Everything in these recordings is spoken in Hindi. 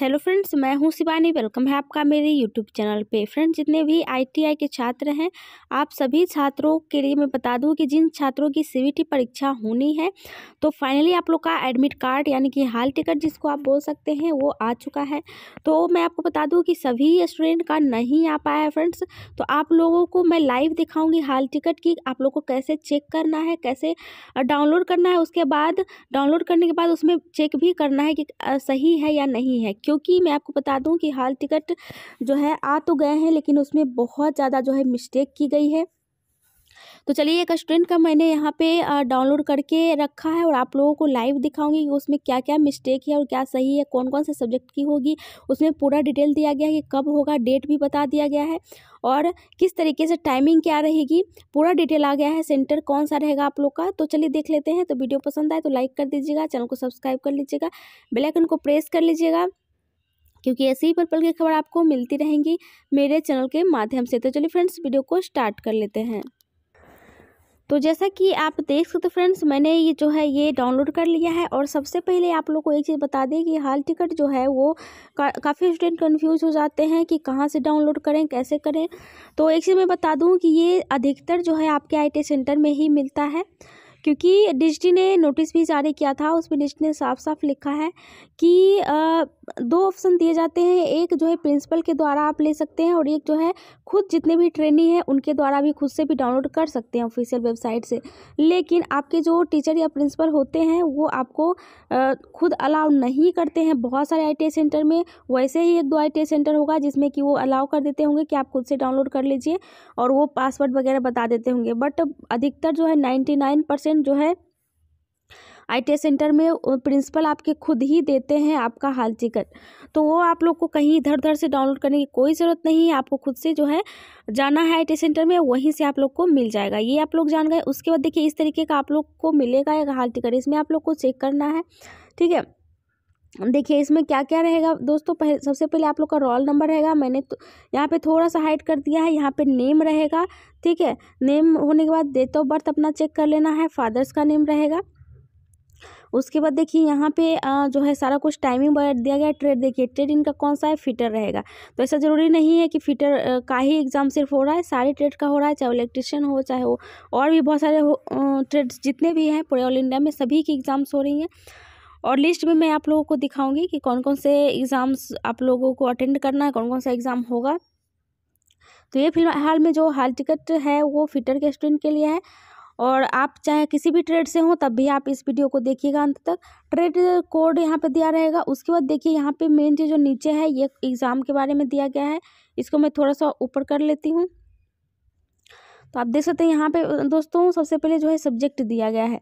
हेलो फ्रेंड्स मैं हूं शिवानी वेलकम है आपका मेरे यूट्यूब चैनल पे फ्रेंड्स जितने भी आईटीआई के छात्र हैं आप सभी छात्रों के लिए मैं बता दूं कि जिन छात्रों की सीबीटी परीक्षा होनी है तो फाइनली आप लोग का एडमिट कार्ड यानी कि हाल टिकट जिसको आप बोल सकते हैं वो आ चुका है तो मैं आपको बता दूँ कि सभी स्टूडेंट का नहीं आ पाया है फ्रेंड्स तो आप लोगों को मैं लाइव दिखाऊँगी हाल टिकट की आप लोग को कैसे चेक करना है कैसे डाउनलोड करना है उसके बाद डाउनलोड करने के बाद उसमें चेक भी करना है कि सही है या नहीं है क्योंकि मैं आपको बता दूं कि हाल टिकट जो है आ तो गए हैं लेकिन उसमें बहुत ज़्यादा जो है मिस्टेक की गई है तो चलिए एक स्टूडेंट का मैंने यहाँ पे डाउनलोड करके रखा है और आप लोगों को लाइव दिखाऊंगी कि उसमें क्या क्या मिस्टेक है और क्या सही है कौन कौन से सब्जेक्ट की होगी उसमें पूरा डिटेल दिया गया है कि कब होगा डेट भी बता दिया गया है और किस तरीके से टाइमिंग क्या रहेगी पूरा डिटेल आ गया है सेंटर कौन सा रहेगा आप लोग का तो चलिए देख लेते हैं तो वीडियो पसंद आए तो लाइक कर दीजिएगा चैनल को सब्सक्राइब कर लीजिएगा बेलाइकन को प्रेस कर लीजिएगा क्योंकि ऐसे ही पल पल की खबर आपको मिलती रहेंगी मेरे चैनल के माध्यम से तो चलिए फ्रेंड्स वीडियो को स्टार्ट कर लेते हैं तो जैसा कि आप देख सकते हो फ्रेंड्स मैंने ये जो है ये डाउनलोड कर लिया है और सबसे पहले आप लोग को एक चीज़ बता दें कि हाल टिकट जो है वो का, काफ़ी स्टूडेंट कंफ्यूज हो जाते हैं कि कहाँ से डाउनलोड करें कैसे करें तो एक चीज़ मैं बता दूं कि ये अधिकतर जो है आपके आईटी सेंटर में ही मिलता है क्योंकि डिजटी ने नोटिस भी जारी किया था उसमें डिजटी ने साफ साफ लिखा है कि आ, दो ऑप्शन दिए जाते हैं एक जो है प्रिंसिपल के द्वारा आप ले सकते हैं और एक जो है खुद जितने भी ट्रेनी हैं उनके द्वारा भी खुद से भी डाउनलोड कर सकते हैं ऑफिशियल वेबसाइट से लेकिन आपके जो टीचर या प्रिंसिपल होते हैं वो आपको खुद अलाउ नहीं करते हैं बहुत सारे आई सेंटर में वैसे ही एक दो आई सेंटर होगा जिसमें कि वो अलाउ कर देते होंगे कि आप खुद से डाउनलोड कर लीजिए और वो पासवर्ड वगैरह बता देते होंगे बट अधिकतर जो है नाइन्टी जो है आई टी सेंटर में प्रिंसिपल आपके खुद ही देते हैं आपका हाल टिकट तो वो आप लोग को कहीं इधर उधर से डाउनलोड करने की कोई ज़रूरत नहीं है आपको खुद से जो है जाना है आई सेंटर में वहीं से आप लोग को मिल जाएगा ये आप लोग जान गए उसके बाद देखिए इस तरीके का आप लोग को मिलेगा एक हाल टिकट इसमें आप लोग को चेक करना है ठीक है देखिए इसमें क्या क्या रहेगा दोस्तों पहले सबसे पहले आप लोग का रोल नंबर रहेगा मैंने तो यहाँ पे थोड़ा सा हाइड कर दिया है यहाँ पे नेम रहेगा ठीक है नेम होने के बाद डेट ऑफ बर्थ अपना चेक कर लेना है फादर्स का नेम रहेगा उसके बाद देखिए यहाँ पे जो है सारा कुछ टाइमिंग दिया गया ट्रेड देखिए ट्रेड इनका कौन सा है फिटर रहेगा तो ऐसा ज़रूरी नहीं है कि फिटर का ही एग्ज़ाम सिर्फ हो रहा है सारे ट्रेड का हो रहा है चाहे इलेक्ट्रिशियन हो चाहे वो और भी बहुत सारे ट्रेड्स जितने भी हैं पूरे ऑल इंडिया में सभी की एग्ज़ाम्स हो रही हैं और लिस्ट में मैं आप लोगों को दिखाऊंगी कि कौन कौन से एग्ज़ाम्स आप लोगों को अटेंड करना है कौन कौन सा एग्ज़ाम होगा तो ये फिलहाल में जो हाल टिकट है वो फिटर के स्टूडेंट के लिए है और आप चाहे किसी भी ट्रेड से हो तब भी आप इस वीडियो को देखिएगा अंत तक ट्रेड कोड यहाँ पे दिया रहेगा उसके बाद देखिए यहाँ पे मेन चीज़ जो नीचे है ये एग्ज़ाम के बारे में दिया गया है इसको मैं थोड़ा सा ऊपर कर लेती हूँ तो आप देख सकते हैं यहाँ पे दोस्तों सबसे पहले जो है सब्जेक्ट दिया गया है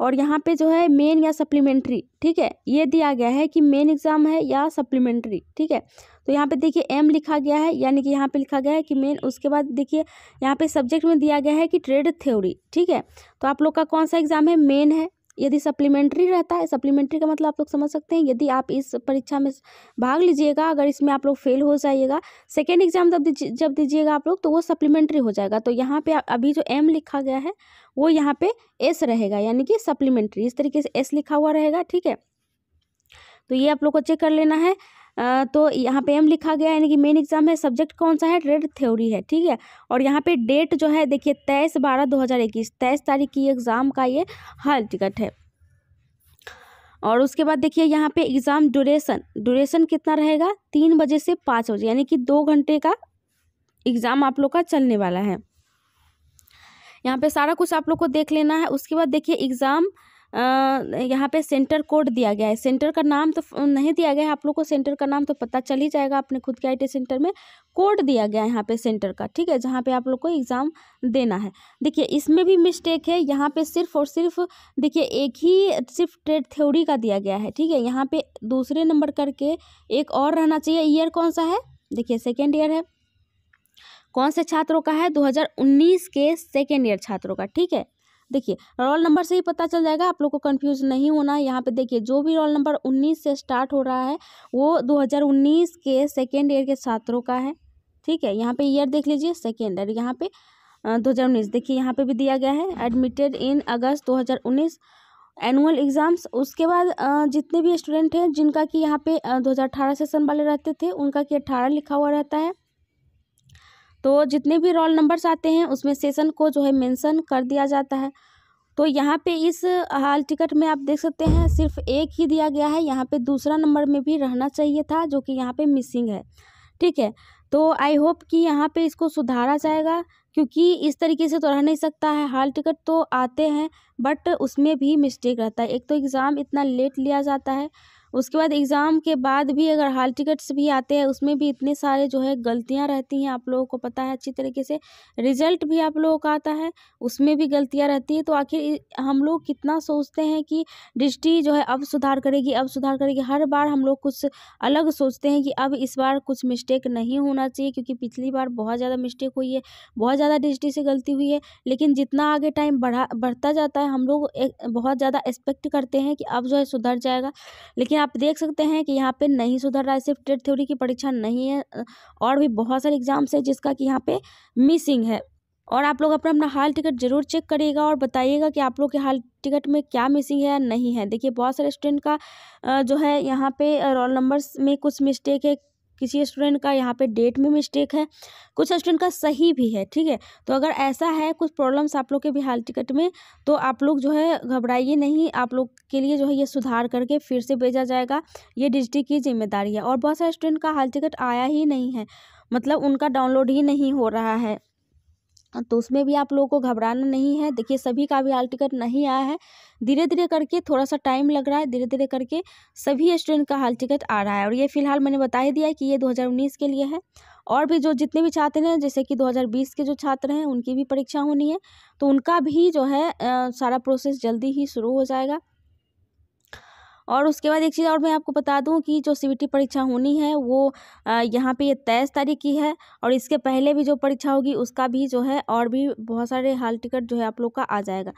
और यहाँ पे जो है मेन या सप्लीमेंट्री ठीक है ये दिया गया है कि मेन एग्ज़ाम है या सप्लीमेंट्री ठीक है तो यहाँ पे देखिए एम लिखा गया है यानी कि यहाँ पे लिखा गया है कि मेन उसके बाद देखिए यहाँ पे सब्जेक्ट में दिया गया है कि ट्रेड थ्योरी ठीक है तो आप लोग का कौन सा एग्ज़ाम है मेन है यदि सप्लीमेंट्री रहता है सप्लीमेंट्री का मतलब आप लोग समझ सकते हैं यदि आप इस परीक्षा में भाग लीजिएगा अगर इसमें आप लोग फेल हो जाइएगा सेकेंड एग्जाम जब जब दीजिएगा आप लोग तो वो सप्लीमेंट्री हो जाएगा तो यहाँ पे अभी जो एम लिखा गया है वो यहाँ पे एस रहेगा यानी कि सप्लीमेंट्री इस तरीके से एस लिखा हुआ रहेगा ठीक है तो ये आप लोग को चेक कर लेना है तो यहाँ पे एम लिखा गया यानी कि मेन एग्जाम है सब्जेक्ट कौन सा है ट्रेड थ्योरी है ठीक है और यहाँ पे डेट जो है देखिए तेईस बारह दो हज़ार इक्कीस तेईस तारीख की एग्ज़ाम का ये हाल टिकट है और उसके बाद देखिए यहाँ पे एग्ज़ाम ड्यूरेशन ड्यूरेशन कितना रहेगा तीन बजे से पाँच बजे यानी कि दो घंटे का एग्ज़ाम आप लोग का चलने वाला है यहाँ पे सारा कुछ आप लोग को देख लेना है उसके बाद देखिए एग्ज़ाम यहाँ पे सेंटर कोड दिया गया है सेंटर का नाम तो नहीं दिया गया है आप लोग को सेंटर का नाम तो पता चल ही जाएगा अपने खुद के आईटी सेंटर में कोड दिया गया है यहाँ पे सेंटर का ठीक है जहाँ पे आप लोग को एग्ज़ाम देना है देखिए इसमें भी मिस्टेक है यहाँ पे सिर्फ और सिर्फ देखिए एक ही सिर्फ ट्रेड थ्योरी का दिया गया है ठीक है यहाँ पर दूसरे नंबर करके एक और रहना चाहिए ईयर कौन सा है देखिए सेकेंड ईयर है कौन से छात्रों का है 2019 के सेकेंड ईयर छात्रों का ठीक है देखिए रोल नंबर से ही पता चल जाएगा आप लोग को कन्फ्यूज नहीं होना है यहाँ पे देखिए जो भी रोल नंबर 19 से स्टार्ट हो रहा है वो 2019 के सेकेंड ईयर के छात्रों का है ठीक है यहाँ पे ईयर देख लीजिए सेकेंड ईयर यहाँ पे दो हज़ार उन्नीस देखिए यहाँ पर भी दिया गया है एडमिटेड इन अगस्त दो हज़ार उन्नीस एनुअल एग्ज़ाम्स उसके बाद जितने भी स्टूडेंट हैं जिनका कि यहाँ पे 2018 सेशन वाले रहते थे उनका कि अट्ठारह लिखा हुआ रहता है तो जितने भी रोल नंबर्स आते हैं उसमें सेशन को जो है मेंशन कर दिया जाता है तो यहाँ पे इस हाल टिकट में आप देख सकते हैं सिर्फ एक ही दिया गया है यहाँ पे दूसरा नंबर में भी रहना चाहिए था जो कि यहाँ पे मिसिंग है ठीक है तो आई होप कि यहाँ पे इसको सुधारा जाएगा क्योंकि इस तरीके से तो रह नहीं सकता है हाल टिकट तो आते हैं बट उसमें भी मिस्टेक रहता है एक तो एग्ज़ाम इतना लेट लिया जाता है उसके बाद एग्ज़ाम के बाद भी अगर हाल टिकट्स भी आते हैं उसमें भी इतने सारे जो है गलतियाँ रहती हैं आप लोगों को पता है अच्छी तरीके से रिजल्ट भी आप लोगों का आता है उसमें भी गलतियाँ रहती है तो आखिर हम लोग कितना सोचते हैं कि दृष्टि जो है अब सुधार करेगी अब सुधार करेगी हर बार हम लोग कुछ अलग सोचते हैं कि अब इस बार कुछ मिस्टेक नहीं होना चाहिए क्योंकि पिछली बार बहुत ज़्यादा मिस्टेक हुई है बहुत ज़्यादा दृष्टि से गलती हुई है लेकिन जितना आगे टाइम बढ़ा बढ़ता जाता है हम लोग बहुत ज़्यादा एक्सपेक्ट करते हैं कि अब जो है सुधर जाएगा लेकिन आप देख सकते हैं कि यहाँ पे नहीं सुधर रहा है सिर्फ टेट थ्योरी की परीक्षा नहीं है और भी बहुत सारे एग्जाम्स है जिसका कि यहाँ पे मिसिंग है और आप लोग अपना अपना हाल टिकट जरूर चेक करिएगा और बताइएगा कि आप लोग के हाल टिकट में क्या मिसिंग है या नहीं है देखिए बहुत सारे स्टूडेंट का जो है यहाँ पे रोल नंबर्स में कुछ मिस्टेक है किसी स्टूडेंट का यहाँ पे डेट में मिस्टेक है कुछ स्टूडेंट का सही भी है ठीक है तो अगर ऐसा है कुछ प्रॉब्लम्स आप लोग के बिहार टिकट में तो आप लोग जो है घबराइए नहीं आप लोग के लिए जो है ये सुधार करके फिर से भेजा जाएगा ये डिजिटी की जिम्मेदारी है और बहुत सारे स्टूडेंट का हाल टिकट आया ही नहीं है मतलब उनका डाउनलोड ही नहीं हो रहा है हाँ, तो उसमें भी आप लोगों को घबराना नहीं है देखिए सभी का भी हाल टिकट नहीं आया है धीरे धीरे करके थोड़ा सा टाइम लग रहा है धीरे धीरे करके सभी स्टूडेंट का हाल टिकट आ रहा है और ये फिलहाल मैंने बता ही दिया है कि ये 2019 के लिए है और भी जो जितने भी छात्र हैं जैसे कि 2020 के जो छात्र हैं उनकी भी परीक्षा होनी है तो उनका भी जो है आ, सारा प्रोसेस जल्दी ही शुरू हो जाएगा और उसके बाद एक चीज़ और मैं आपको बता दूं कि जो सी परीक्षा होनी है वो यहाँ पे ये तेईस तारीख की है और इसके पहले भी जो परीक्षा होगी उसका भी जो है और भी बहुत सारे हाल टिकट जो है आप लोग का आ जाएगा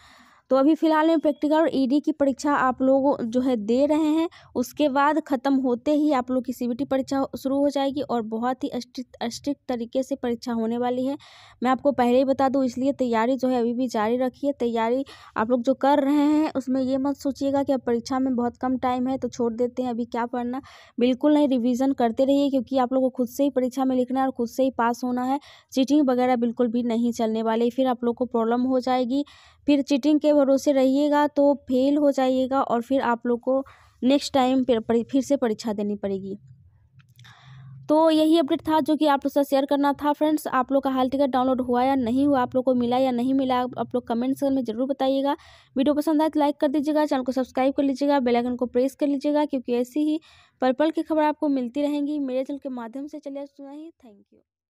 तो अभी फ़िलहाल में प्रैक्टिकल और ईडी e की परीक्षा आप लोग जो है दे रहे हैं उसके बाद ख़त्म होते ही आप लोग की सी परीक्षा शुरू हो जाएगी और बहुत ही स्ट्रिक्ट स्ट्रिक्ट तरीके से परीक्षा होने वाली है मैं आपको पहले ही बता दूँ इसलिए तैयारी जो है अभी भी जारी रखिए तैयारी आप लोग जो कर रहे हैं उसमें ये मत सोचिएगा कि अब परीक्षा में बहुत कम टाइम है तो छोड़ देते हैं अभी क्या पढ़ना बिल्कुल नहीं रिविज़न करते रहिए क्योंकि आप लोग को खुद से ही परीक्षा में लिखना है और खुद से ही पास होना है चीटिंग वगैरह बिल्कुल भी नहीं चलने वाली फिर आप लोग को प्रॉब्लम हो जाएगी फिर चीटिंग के भरोसे रहिएगा तो फेल हो जाइएगा और फिर आप लोग को नेक्स्ट टाइम फिर से परीक्षा देनी पड़ेगी तो यही अपडेट था जो कि आप लोग साथ शेयर करना था फ्रेंड्स आप लोग का हाल टिकट डाउनलोड हुआ या नहीं हुआ आप लोग को मिला या नहीं मिला आप लोग कमेंट सेक्शन में जरूर बताइएगा वीडियो पसंद आए तो लाइक कर दीजिएगा चैनल को सब्सक्राइब कर लीजिएगा बेल आइकन को प्रेस कर लीजिएगा क्योंकि ऐसी ही पर्पल की खबर आपको मिलती रहेंगी मेरे चैनल के माध्यम से चलिए सुना ही थैंक यू